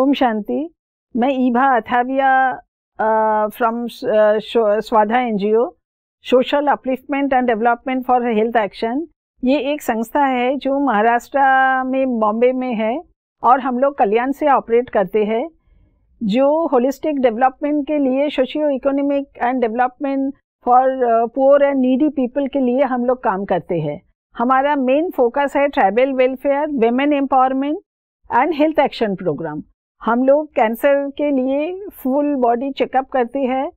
ओम शांति मैं Ibha Athavia from Swadha NGO social upliftment and development for health action ये एक संस्था है जो महाराष्ट्र में बॉम्बे में है और हम लोग कल्याण से ऑपरेट करते हैं जो होलिस्टिक डेवलपमेंट के लिए socio economic and development for poor and needy people के लिए हम लोग काम करते हैं हमारा मेन फोकस है tribal welfare women empowerment and health action program हम लोग कैंसर के लिए फुल बॉडी चेकअप करते हैं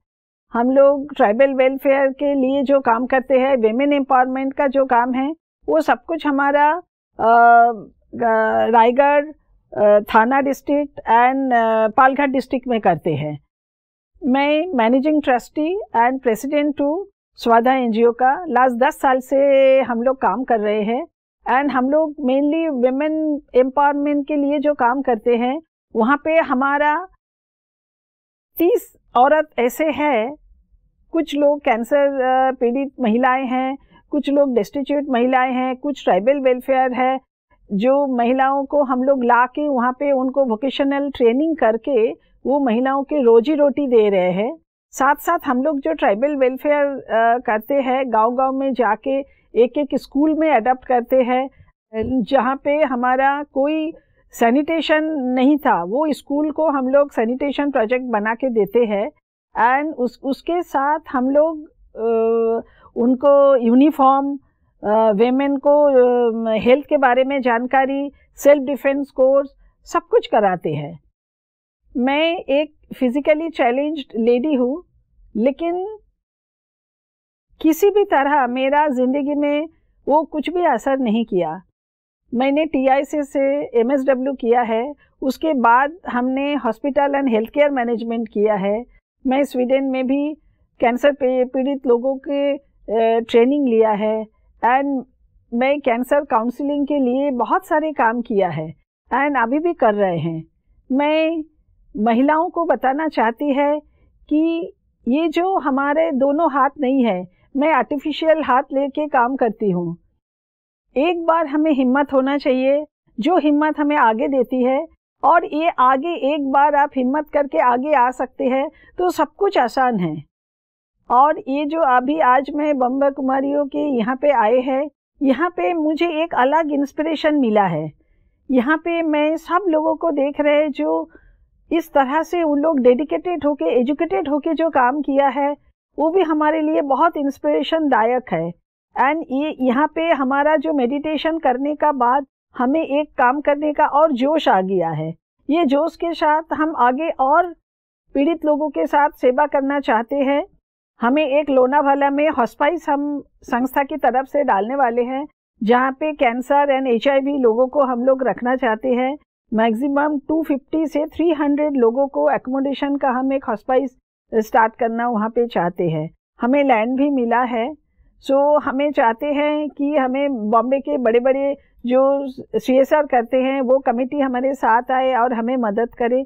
हम लोग ट्राइबल वेलफेयर के लिए जो काम करते हैं वेमेन एम्पावरमेंट का जो काम है वो सब कुछ हमारा रायगढ़ थाना डिस्ट्रिक्ट एंड पालघाट डिस्ट्रिक्ट में करते हैं मैं managing trustee and president to Swadha NGO का लास्ट दस साल से हम लोग काम कर रहे हैं एंड हम लोग मेनली वेमेन एम्पावरमेंट के लिए जो काम करते हैं वहाँ पे हमारा तीस औरत ऐसे है कुछ लोग कैंसर पीड़ित महिलाएं हैं कुछ लोग डिस्टिट्यूट महिलाएं हैं कुछ ट्राइबल वेलफेयर है जो महिलाओं को हम लोग ला के वहाँ पे उनको वोकेशनल ट्रेनिंग करके वो महिलाओं के रोजी रोटी दे रहे हैं साथ साथ हम लोग जो ट्राइबल वेलफेयर करते हैं गांव गांव में जाके एक एक स्कूल में अडप्ट करते हैं जहाँ पे हमारा कोई सैनिटेशन नहीं था वो स्कूल को हम लोग सैनिटेशन प्रोजेक्ट बना के देते हैं एंड उस उसके साथ हम लोग उनको यूनिफॉर्म वेमेन को हेल्थ के बारे में जानकारी सेल्फ डिफेंस कोर्स सब कुछ कराते हैं मैं एक फिज़िकली चैलेंज्ड लेडी हूँ लेकिन किसी भी तरह मेरा ज़िंदगी में वो कुछ भी असर नहीं किया मैंने टीआईसी से एमएसडब्ल्यू किया है उसके बाद हमने hospital and health care management किया है मैं स्वीडन में भी कैंसर पीड़ित लोगों के ट्रेनिंग लिया है एंड मैं कैंसर काउंसलिंग के लिए बहुत सारे काम किया है एंड अभी भी कर रहे हैं मैं महिलाओं को बताना चाहती है कि ये जो हमारे दोनों हाथ नहीं है मैं आर्टिफिशियल हाथ लेके काम करती हूँ एक बार हमें हिम्मत होना चाहिए जो हिम्मत हमें आगे देती है और ये आगे एक बार आप हिम्मत करके आगे आ सकते हैं तो सब कुछ आसान है और ये जो अभी आज मैं बम्बा कुमारियों के यहाँ पे आए हैं यहाँ पे मुझे एक अलग इंस्पिरेशन मिला है यहाँ पे मैं सब लोगों को देख रहे जो इस तरह से उन लोग डेडिकेटेड होके एजुकेटेड होके जो काम किया है वो भी हमारे लिए बहुत इंस्पिरेशन दायक है एंड ये यहाँ पे हमारा जो मेडिटेशन करने का बाद हमें एक काम करने का और जोश आ गया है ये जोश के साथ हम आगे और पीड़ित लोगों के साथ सेवा करना चाहते हैं हमें एक लोनावाला में हॉस्पाइस हम संस्था की तरफ से डालने वाले हैं जहाँ पे कैंसर एंड एच लोगों को हम लोग रखना चाहते हैं मैक्सिमम 250 से 300 लोगों को एकोमोडेशन का हम एक हॉस्पाइस स्टार्ट करना वहाँ पे चाहते हैं हमें लैंड भी मिला है सो so, हमें चाहते हैं कि हमें बॉम्बे के बड़े बड़े जो सी करते हैं वो कमेटी हमारे साथ आए और हमें मदद करे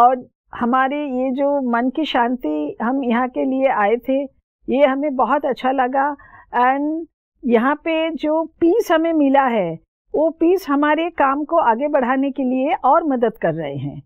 और हमारे ये जो मन की शांति हम यहाँ के लिए आए थे ये हमें बहुत अच्छा लगा एंड यहाँ पे जो पीस हमें मिला है वो पीस हमारे काम को आगे बढ़ाने के लिए और मदद कर रहे हैं